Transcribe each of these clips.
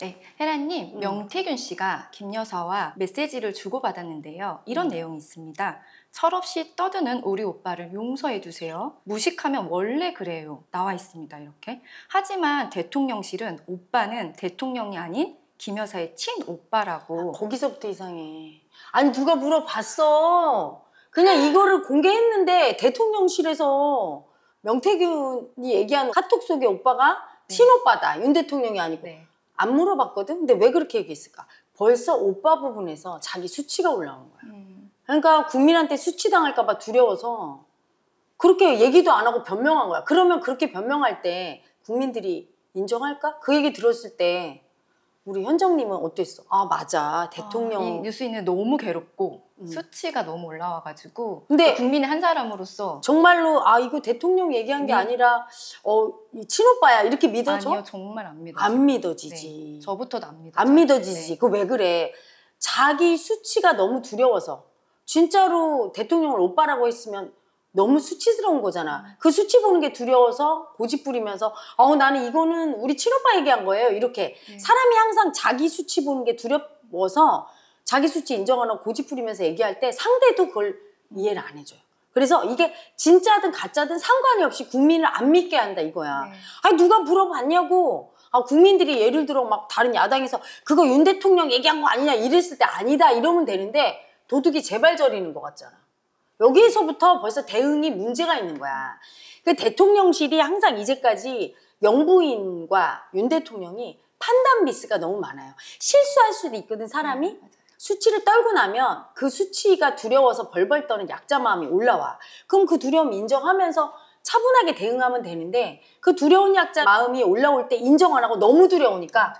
네, 혜라님 음. 명태균 씨가 김여사와 메시지를 주고받았는데요. 이런 음. 내용이 있습니다. 철없이 떠드는 우리 오빠를 용서해 주세요. 무식하면 원래 그래요. 나와 있습니다. 이렇게. 하지만 대통령실은 오빠는 대통령이 아닌 김여사의 친오빠라고. 아, 거기서부터 이상해. 아니, 누가 물어봤어. 그냥 이거를 공개했는데 대통령실에서 명태균이 얘기하는 카톡 속에 오빠가 네. 친오빠다. 윤 대통령이 아니고. 네. 안 물어봤거든? 근데 왜 그렇게 얘기했을까? 벌써 오빠 부분에서 자기 수치가 올라온 거야. 음. 그러니까 국민한테 수치당할까봐 두려워서 그렇게 얘기도 안 하고 변명한 거야. 그러면 그렇게 변명할 때 국민들이 인정할까? 그 얘기 들었을 때 우리 현정님은 어땠어? 아 맞아 아, 대통령 아, 이 뉴스인은 너무 괴롭고 음. 수치가 너무 올라와가지고 근데 국민의 한 사람으로서 정말로 아 이거 대통령 얘기한 게 네. 아니라 어 친오빠야 이렇게 믿어져? 아니요 정말 안 믿어. 안 믿어지지. 네. 저부터도 안 믿어. 안 믿어지지. 네. 그왜 그래? 자기 수치가 너무 두려워서 진짜로 대통령을 오빠라고 했으면 너무 수치스러운 거잖아. 그 수치 보는 게 두려워서 고집 부리면서 어 나는 이거는 우리 친오빠 얘기한 거예요. 이렇게 네. 사람이 항상 자기 수치 보는 게 두려워서 자기 수치 인정하는 고집 부리면서 얘기할 때 상대도 그걸 이해를 안 해줘요. 그래서 이게 진짜든 가짜든 상관이 없이 국민을 안 믿게 한다 이거야. 네. 아 누가 물어봤냐고. 아 국민들이 예를 들어 막 다른 야당에서 그거 윤 대통령 얘기한 거 아니냐 이랬을 때 아니다 이러면 되는데 도둑이 재발 저리는 것 같잖아. 여기에서부터 벌써 대응이 문제가 있는 거야. 그 대통령실이 항상 이제까지 영부인과 윤 대통령이 판단 미스가 너무 많아요. 실수할 수도 있거든 사람이. 음, 수치를 떨고 나면 그 수치가 두려워서 벌벌 떠는 약자 마음이 올라와. 그럼 그 두려움 인정하면서 차분하게 대응하면 되는데 그 두려운 약자 마음이 올라올 때 인정 안 하고 너무 두려우니까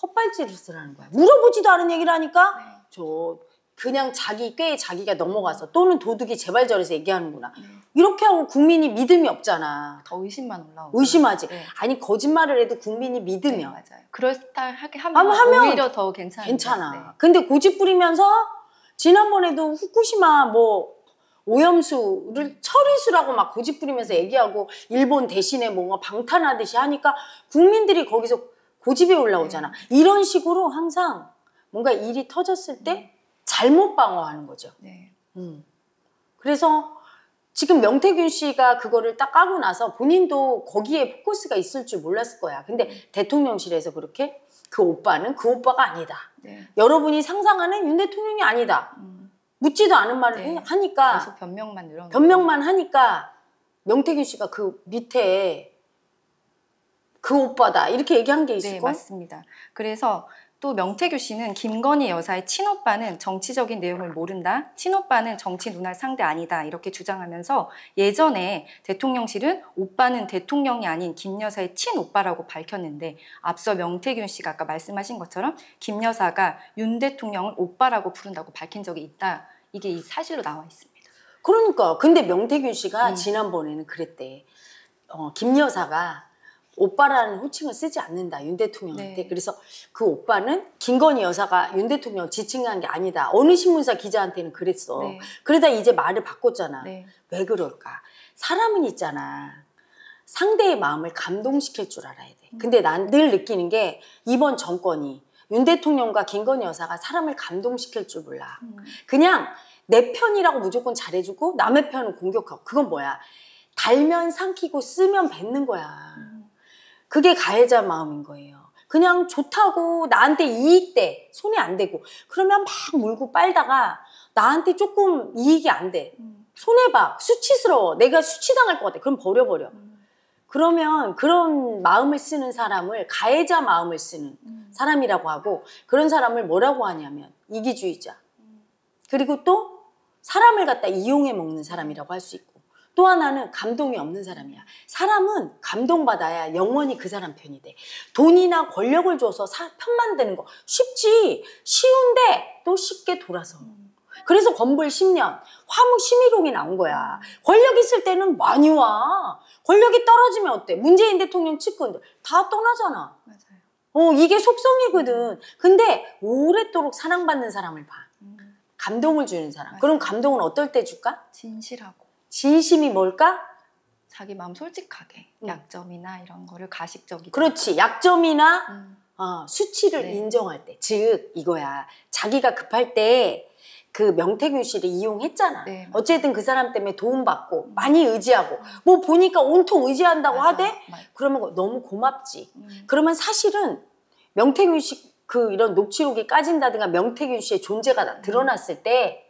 헛발질을 쓰라는 거야. 물어보지도 않은 얘기를 하니까 네. 저 그냥 자기 꽤 자기가 넘어가서 또는 도둑이 재발 절에서 얘기하는구나. 음. 이렇게 하고 국민이 믿음이 없잖아. 더 의심만 올라오고. 의심하지. 네. 아니 거짓말을 해도 국민이 네, 믿으면. 네, 맞아요. 그럴싸하게 하면, 하면 오히려 더 괜찮아. 괜찮아. 네. 근데 고집 부리면서 지난번에도 후쿠시마 뭐 오염수를 처리수라고 막 고집 부리면서 얘기하고 일본 대신에 뭔가 방탄하듯이 하니까 국민들이 거기서 고집이 올라오잖아. 네. 이런 식으로 항상 뭔가 일이 터졌을 때 네. 잘못 방어하는 거죠. 네. 음. 그래서 지금 명태균 씨가 그거를 딱 까고 나서 본인도 거기에 포커스가 있을 줄 몰랐을 거야. 근데 음. 대통령실에서 그렇게 그 오빠는 그 오빠가 아니다. 네. 여러분이 상상하는 윤 대통령이 아니다. 음. 묻지도 않은 말을 네. 하니까 계속 변명만 늘어 변명만 하니까 명태균 씨가 그 밑에 그 오빠다 이렇게 얘기한 게 있을 네, 맞습니다. 그래서 또 명태규 씨는 김건희 여사의 친오빠는 정치적인 내용을 모른다, 친오빠는 정치 눈알 상대 아니다 이렇게 주장하면서 예전에 대통령실은 오빠는 대통령이 아닌 김 여사의 친오빠라고 밝혔는데 앞서 명태균 씨가 아까 말씀하신 것처럼 김 여사가 윤 대통령을 오빠라고 부른다고 밝힌 적이 있다. 이게 사실로 나와 있습니다. 그러니까 근데 명태균 씨가 음. 지난번에는 그랬대. 어, 김 여사가 오빠라는 호칭을 쓰지 않는다 윤 대통령한테 네. 그래서 그 오빠는 김건희 여사가 윤 대통령 지칭한 게 아니다 어느 신문사 기자한테는 그랬어 네. 그러다 이제 말을 바꿨잖아 네. 왜 그럴까 사람은 있잖아 상대의 마음을 감동시킬 줄 알아야 돼 근데 음. 난늘 느끼는 게 이번 정권이 윤 대통령과 김건희 여사가 사람을 감동시킬 줄 몰라 음. 그냥 내 편이라고 무조건 잘해주고 남의 편은 공격하고 그건 뭐야 달면 삼키고 쓰면 뱉는 거야 그게 가해자 마음인 거예요. 그냥 좋다고 나한테 이익돼 손이 안 되고 그러면 막 물고 빨다가 나한테 조금 이익이 안돼 음. 손해 봐 수치스러워 내가 수치당할 것 같아 그럼 버려버려 음. 그러면 그런 마음을 쓰는 사람을 가해자 마음을 쓰는 음. 사람이라고 하고 그런 사람을 뭐라고 하냐면 이기주의자 그리고 또 사람을 갖다 이용해 먹는 사람이라고 할 수 있고 또 하나는 감동이 없는 사람이야. 사람은 감동받아야 영원히 그 사람 편이 돼. 돈이나 권력을 줘서 사, 편만되는거 쉽지. 쉬운데 또 쉽게 돌아서. 그래서 건불 10년, 화묵 심의홍이 나온 거야. 권력 있을 때는 많이 와. 권력이 떨어지면 어때? 문재인 대통령 측근들 다 떠나잖아. 맞아요. 어, 이게 속성이거든. 근데 오랫도록 사랑받는 사람을 봐. 음. 감동을 주는 사람. 그럼 감동은 어떨 때 줄까? 진실하고. 진심이 뭘까? 자기 마음 솔직하게 음. 약점이나 이런 거를 가식적이 그렇지 약점이나 음. 어, 수치를 네. 인정할 때 즉 이거야 자기가 급할 때 그 명태균 씨를 이용했잖아 네, 어쨌든 그 사람 때문에 도움받고 음. 많이 의지하고 음. 뭐 보니까 온통 의지한다고 맞아, 하대 맞아. 그러면 너무 고맙지 음. 그러면 사실은 명태균 씨 그 이런 녹취록이 까진다든가 명태균 씨의 존재가 음. 드러났을 때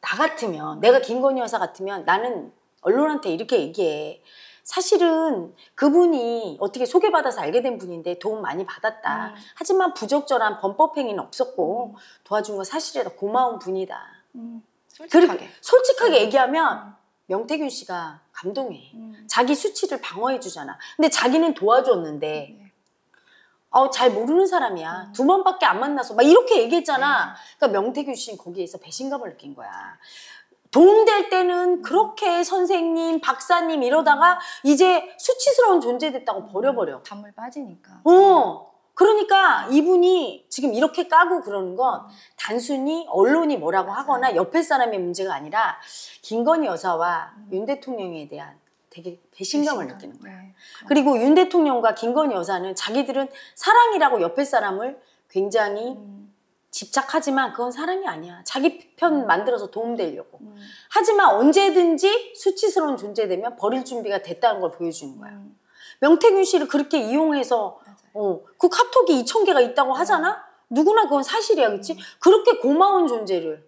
나 같으면 내가 김건희 여사 같으면 나는 언론한테 이렇게 얘기해. 사실은 그분이 어떻게 소개받아서 알게 된 분인데 도움 많이 받았다. 음. 하지만 부적절한 범법 행위는 없었고 음. 도와준 건 사실이다. 고마운 분이다. 음. 솔직하게 솔직하게 음. 얘기하면 음. 명태균 씨가 감동해. 음. 자기 수치를 방어해 주잖아. 근데 자기는 도와줬는데 네. 어, 잘 모르는 사람이야. 음. 두 번밖에 안 만나서 막 이렇게 얘기했잖아. 네. 그러니까 명태균 씨는 거기에서 배신감을 느낀 거야. 도움될 때는 음. 그렇게 선생님, 박사님 이러다가 이제 수치스러운 존재 됐다고 버려버려. 담물 빠지니까. 어. 그러니까 이분이 지금 이렇게 까고 그러는 건 음. 단순히 언론이 뭐라고 하거나 옆에 사람의 문제가 아니라 김건희 여사와 윤 대통령에 대한 되게 배신감을 배신감. 느끼는 거예요. 네. 그리고 윤 대통령과 김건희 여사는 자기들은 사랑이라고 옆에 사람을 굉장히 음. 집착하지만 그건 사랑이 아니야. 자기 편 음. 만들어서 도움되려고. 음. 하지만 언제든지 수치스러운 존재되면 버릴 준비가 됐다는 걸 보여주는 거야. 음. 명태균 씨를 그렇게 이용해서 어, 그 카톡이 2천 개가 있다고 음. 하잖아? 누구나 그건 사실이야, 그치? 음. 그렇게 고마운 존재를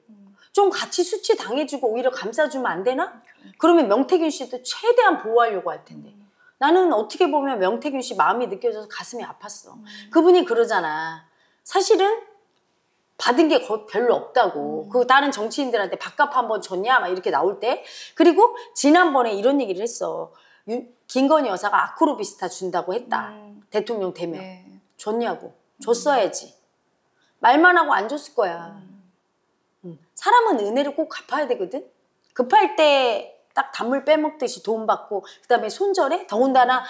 좀 같이 수치 당해주고 오히려 감싸주면 안 되나? 그러면 명태균 씨도 최대한 보호하려고 할 텐데. 나는 어떻게 보면 명태균 씨 마음이 느껴져서 가슴이 아팠어. 음. 그분이 그러잖아. 사실은 받은 게 별로 없다고. 음. 그 다른 정치인들한테 밥값 한 번 줬냐? 막 이렇게 나올 때. 그리고 지난번에 이런 얘기를 했어. 김건희 여사가 아크로비스타 준다고 했다. 음. 대통령 되면. 네. 줬냐고. 음. 줬어야지. 말만 하고 안 줬을 거야. 음. 음. 사람은 은혜를 꼭 갚아야 되거든. 급할 때 딱 단물 빼먹듯이 돈 받고 그다음에 손절해 더군다나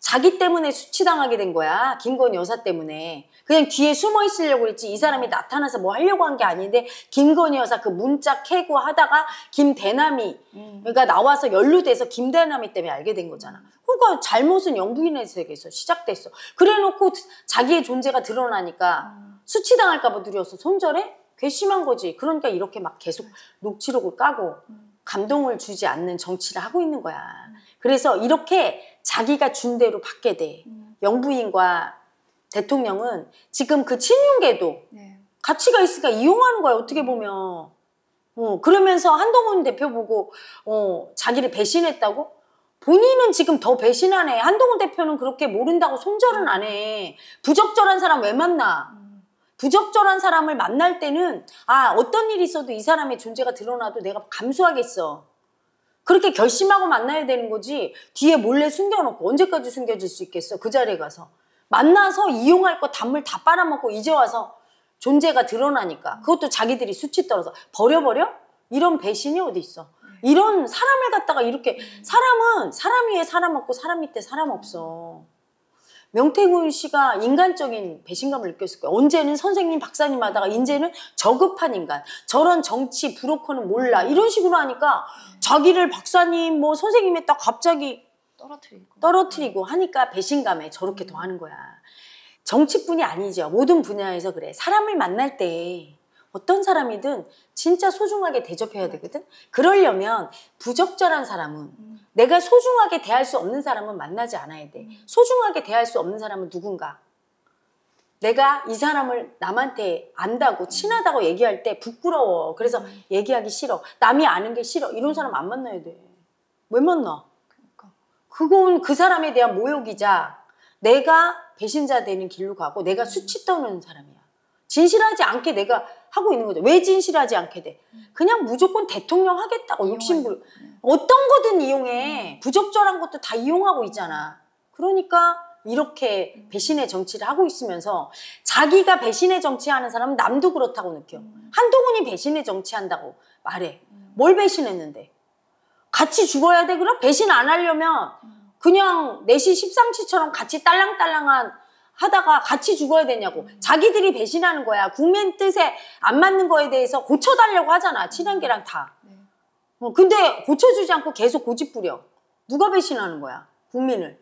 자기 때문에 수치당하게 된 거야. 김건 여사 때문에. 그냥 뒤에 숨어 있으려고 그랬지 이 사람이 나타나서 뭐 하려고 한 게 아닌데 김건 여사 그 문자 캐고 하다가 김대남이 음. 그러니까 나와서 연루돼서 김대남이 때문에 알게 된 거잖아. 그러니까 잘못은 영국인의세계에서 시작됐어. 그래놓고 자기의 존재가 드러나니까 음. 수치당할까 봐 두려워서 손절해? 괘씸한 거지. 그러니까 이렇게 막 계속 녹취록을 까고 음. 감동을 주지 않는 정치를 하고 있는 거야. 음. 그래서 이렇게 자기가 준 대로 받게 돼. 음. 영부인과 대통령은 지금 그 친윤계도 네. 가치가 있으니까 이용하는 거야 어떻게 보면. 어, 그러면서 한동훈 대표 보고 어, 자기를 배신했다고? 본인은 지금 더 배신하네. 한동훈 대표는 그렇게 모른다고 손절은 안 해. 부적절한 사람 왜 만나? 부적절한 사람을 만날 때는 아 어떤 일이 있어도 이 사람의 존재가 드러나도 내가 감수하겠어. 그렇게 결심하고 만나야 되는 거지 뒤에 몰래 숨겨놓고 언제까지 숨겨질 수 있겠어 그 자리에 가서 만나서 이용할 거 단물 다 빨아먹고 이제 와서 존재가 드러나니까 그것도 자기들이 수치 떨어서 버려버려? 이런 배신이 어디 있어 이런 사람을 갖다가 이렇게 사람은 사람 위에 사람 없고 사람 밑에 사람 없어 명태균 씨가 인간적인 배신감을 느꼈을 거예요. 언제는 선생님, 박사님 하다가 이제는 저급한 인간, 저런 정치 브로커는 몰라 이런 식으로 하니까 자기를 박사님, 뭐 선생님 했다 갑자기 떨어뜨리고 떨어뜨리고 하니까 배신감에 저렇게 더 하는 거야. 정치뿐이 아니죠. 모든 분야에서 그래. 사람을 만날 때 어떤 사람이든 진짜 소중하게 대접해야 음. 되거든. 그러려면 부적절한 사람은 음. 내가 소중하게 대할 수 없는 사람은 만나지 않아야 돼. 음. 소중하게 대할 수 없는 사람은 누군가. 내가 이 사람을 남한테 안다고 친하다고 얘기할 때 부끄러워. 그래서 얘기하기 싫어. 남이 아는 게 싫어. 이런 사람 안 만나야 돼. 왜 만나? 그러니까. 그건 그 사람에 대한 모욕이자 내가 배신자 되는 길로 가고 내가 수치 떠는 사람이야. 진실하지 않게 내가 하고 있는 거죠. 왜 진실하지 않게 돼? 음. 그냥 무조건 대통령 하겠다고 어, 욕심부 네. 어떤 거든 이용해. 음. 부적절한 것도 다 이용하고 있잖아. 그러니까 이렇게 음. 배신의 정치를 하고 있으면서 자기가 배신의 정치하는 사람은 남도 그렇다고 느껴. 한동훈이 배신의 정치한다고 말해. 뭘 배신했는데? 같이 죽어야 돼? 그럼 배신 안 하려면 그냥 내시 십상치처럼 같이 딸랑딸랑한 하다가 같이 죽어야 되냐고 자기들이 배신하는 거야 국민 뜻에 안 맞는 거에 대해서 고쳐달라고 하잖아 친한계랑 다 네. 어, 근데 고쳐주지 않고 계속 고집부려 누가 배신하는 거야 국민을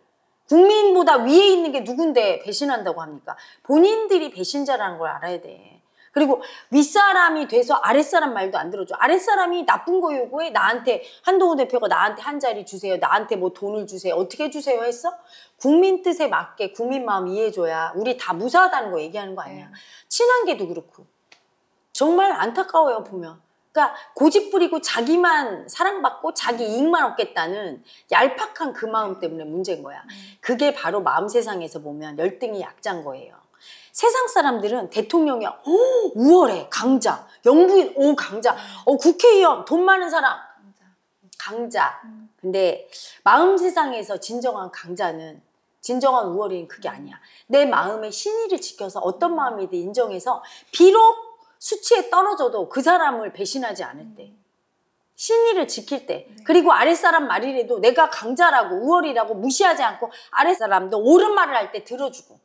국민보다 위에 있는 게 누군데 배신한다고 합니까 본인들이 배신자라는 걸 알아야 돼 그리고 윗사람이 돼서 아랫사람 말도 안 들어줘. 아랫사람이 나쁜 거 요구해. 나한테 한동훈 대표가 나한테 한 자리 주세요. 나한테 뭐 돈을 주세요. 어떻게 주세요 했어? 국민 뜻에 맞게 국민 마음 이해해줘야 우리 다 무사하다는 거 얘기하는 거 아니야. 네. 친한 게도 그렇고. 정말 안타까워요 보면. 그러니까 고집 부리고 자기만 사랑받고 자기 이익만 얻겠다는 얄팍한 그 마음 네. 때문에 문제인 거야. 네. 그게 바로 마음 세상에서 보면 열등이 약자인 거예요. 세상 사람들은 대통령이 오, 우월해. 강자. 영부인. 오, 강자. 어, 국회의원. 돈 많은 사람. 강자. 근데 마음 세상에서 진정한 강자는 진정한 우월인 그게 아니야. 내 마음의 신의를 지켜서 어떤 마음이든 인정해서 비록 수치에 떨어져도 그 사람을 배신하지 않을 때 신의를 지킬 때 네. 그리고 아랫사람 말이라도 내가 강자라고 우월이라고 무시하지 않고 아랫사람도 옳은 말을 할 때 들어주고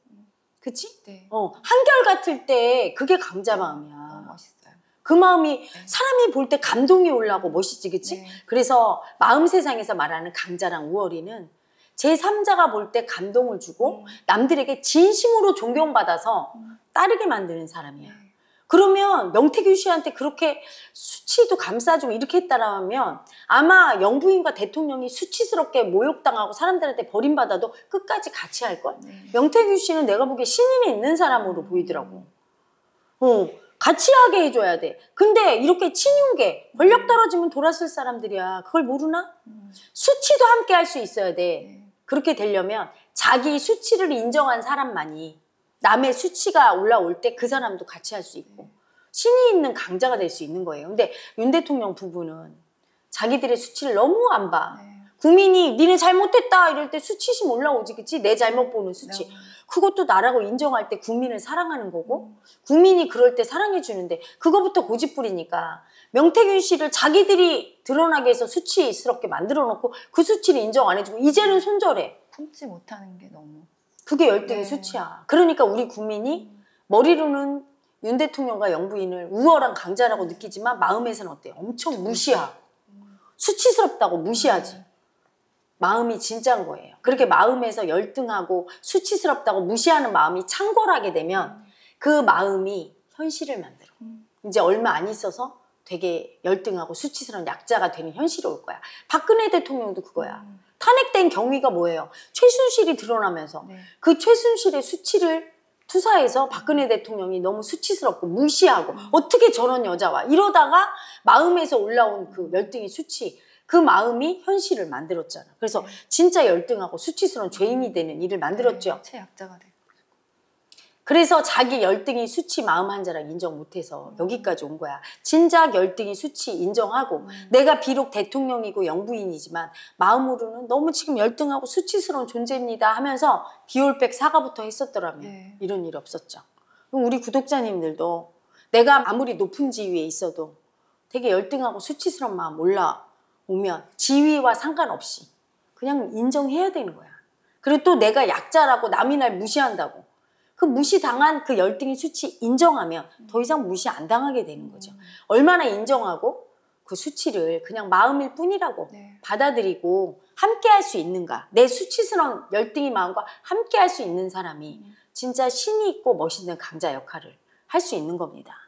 그치? 네. 어, 한결 같을 때 그게 강자 네. 마음이야. 너무 멋있어요. 그 마음이 네. 사람이 볼 때 감동이 올라고 멋있지, 그치? 네. 그래서 마음 세상에서 말하는 강자랑 우월이는 제3자가 볼 때 감동을 주고 음. 남들에게 진심으로 존경받아서 음. 따르게 만드는 사람이야. 네. 그러면 명태균 씨한테 그렇게 수치도 감싸주고 이렇게 했다라면 아마 영부인과 대통령이 수치스럽게 모욕당하고 사람들한테 버림받아도 끝까지 같이 할걸? 네. 명태균 씨는 내가 보기에 신임이 있는 사람으로 보이더라고. 어, 같이 하게 해줘야 돼. 근데 이렇게 친윤계, 권력 떨어지면 돌아설 사람들이야. 그걸 모르나? 수치도 함께 할 수 있어야 돼. 네. 그렇게 되려면 자기 수치를 인정한 사람만이 남의 수치가 올라올 때 그 사람도 같이 할 수 있고 신이 있는 강자가 될 수 있는 거예요. 근데 윤 대통령 부부는 자기들의 수치를 너무 안 봐. 네. 국민이 니네 잘못했다 이럴 때 수치심 올라오지 그치? 내 잘못 보는 수치. 네. 그것도 나라고 인정할 때 국민을 사랑하는 거고 음. 국민이 그럴 때 사랑해 주는데 그거부터 고집 부리니까 명태균 씨를 자기들이 드러나게 해서 수치스럽게 만들어 놓고 그 수치를 인정 안 해주고 이제는 손절해. 품지 못하는 게 너무. 그게 열등의 네. 수치야. 그러니까 우리 국민이 머리로는 윤 대통령과 영부인을 우월한 강자라고 느끼지만 마음에서는 어때요? 엄청 무시하고 수치스럽다고 네. 무시하지. 마음이 진짠 거예요. 그렇게 마음에서 열등하고 수치스럽다고 무시하는 마음이 창궐하게 되면 그 마음이 현실을 만들어. 음. 이제 얼마 안 있어서 되게 열등하고 수치스러운 약자가 되는 현실이 올 거야. 박근혜 대통령도 그거야. 음. 탄핵된 경위가 뭐예요? 최순실이 드러나면서 네. 그 최순실의 수치를 투사해서 박근혜 대통령이 너무 수치스럽고 무시하고 음. 어떻게 저런 여자와 이러다가 마음에서 올라온 그 열등의 수치 그 마음이 현실을 만들었잖아. 그래서 네. 진짜 열등하고 수치스러운 죄인이 음. 되는 일을 만들었죠. 네, 최약자가 되 그래서 자기 열등이 수치 마음 한 자락 인정 못해서 여기까지 온 거야. 진작 열등이 수치 인정하고 음. 내가 비록 대통령이고 영부인이지만 마음으로는 너무 지금 열등하고 수치스러운 존재입니다 하면서 비올백 사과부터 했었더라면 네. 이런 일 없었죠. 그럼 우리 구독자님들도 내가 아무리 높은 지위에 있어도 되게 열등하고 수치스러운 마음 올라오면 지위와 상관없이 그냥 인정해야 되는 거야. 그리고 또 내가 약자라고 남이 날 무시한다고 그 무시당한 그 열등의 수치 인정하면 음. 더 이상 무시 안 당하게 되는 거죠. 음. 얼마나 인정하고 그 수치를 그냥 마음일 뿐이라고 네. 받아들이고 함께 할 수 있는가. 내 수치스러운 열등의 마음과 함께 할 수 있는 사람이 음. 진짜 신이 있고 멋있는 강자 역할을 할 수 있는 겁니다.